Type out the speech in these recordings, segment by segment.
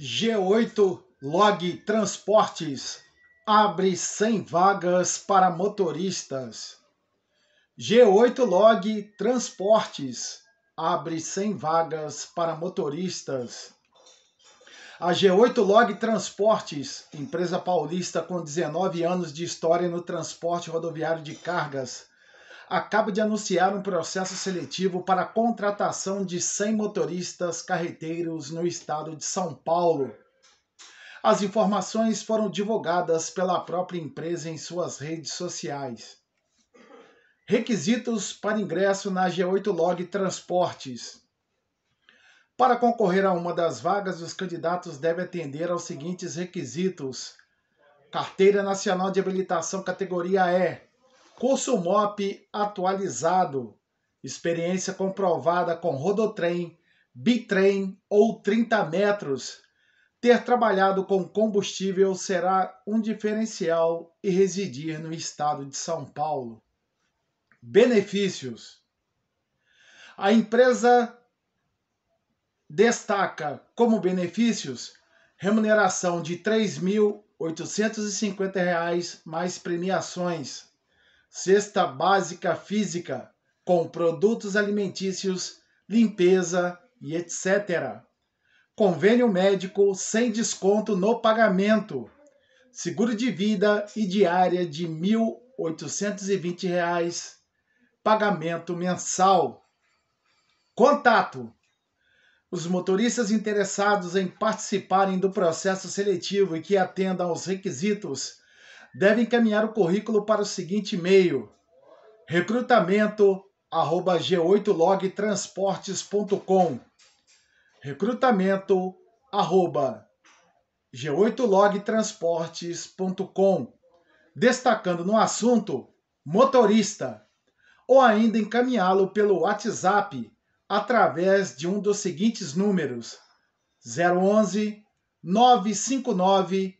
G8 Log Transportes abre 100 vagas para motoristas. G8 Log Transportes abre 100 vagas para motoristas. A G8 Log Transportes, empresa paulista com 19 anos de história no transporte rodoviário de cargas, acaba de anunciar um processo seletivo para a contratação de 100 motoristas carreteiros no estado de São Paulo. As informações foram divulgadas pela própria empresa em suas redes sociais. Requisitos para ingresso na G8 Log Transportes. Para concorrer a uma das vagas, os candidatos devem atender aos seguintes requisitos: Carteira Nacional de Habilitação Categoria E, Curso MOP atualizado. Experiência comprovada com rodotrem, bitrem ou 30 metros. Ter trabalhado com combustível será um diferencial e residir no estado de São Paulo. Benefícios: A empresa destaca como benefícios remuneração de R$ 3.850 mais premiações cesta básica física com produtos alimentícios, limpeza e etc. Convênio médico sem desconto no pagamento. Seguro de vida e diária de R$ 1.820. Reais. Pagamento mensal. Contato: Os motoristas interessados em participarem do processo seletivo e que atendam aos requisitos deve encaminhar o currículo para o seguinte e-mail: recrutamento@g8logtransportes.com. recrutamento@g8logtransportes.com, destacando no assunto motorista, ou ainda encaminhá-lo pelo WhatsApp através de um dos seguintes números: 011 959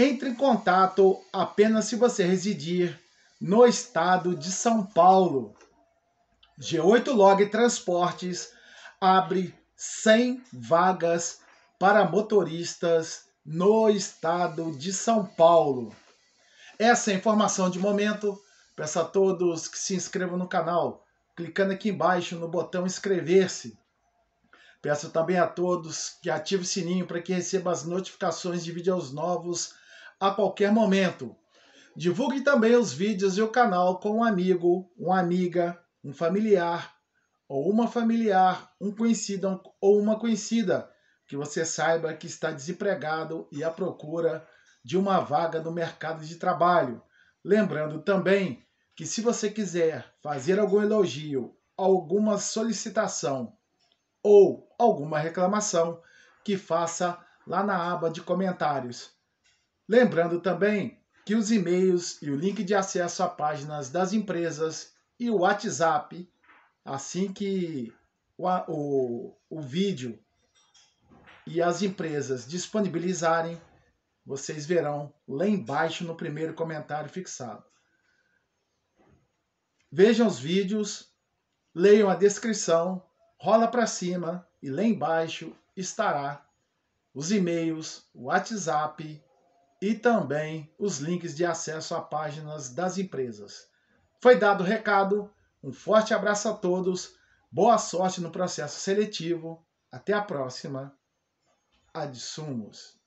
Entre em contato apenas se você residir no estado de São Paulo. G8 Log Transportes abre 100 vagas para motoristas no estado de São Paulo. Essa é a informação de momento. Peço a todos que se inscrevam no canal, clicando aqui embaixo no botão inscrever-se. Peço também a todos que ativem o sininho para que receba as notificações de vídeos novos a qualquer momento. Divulgue também os vídeos e o canal com um amigo, uma amiga, um familiar ou uma familiar, um conhecido ou uma conhecida que você saiba que está desempregado e à procura de uma vaga no mercado de trabalho. Lembrando também que se você quiser fazer algum elogio, alguma solicitação ou alguma reclamação, que faça lá na aba de comentários. Lembrando também que os e-mails e o link de acesso a páginas das empresas e o WhatsApp, assim que o, o, o vídeo e as empresas disponibilizarem, vocês verão lá embaixo no primeiro comentário fixado. Vejam os vídeos, leiam a descrição, rola para cima e lá embaixo estará os e-mails, o WhatsApp e também os links de acesso a páginas das empresas. Foi dado o recado, um forte abraço a todos, boa sorte no processo seletivo, até a próxima. adsumos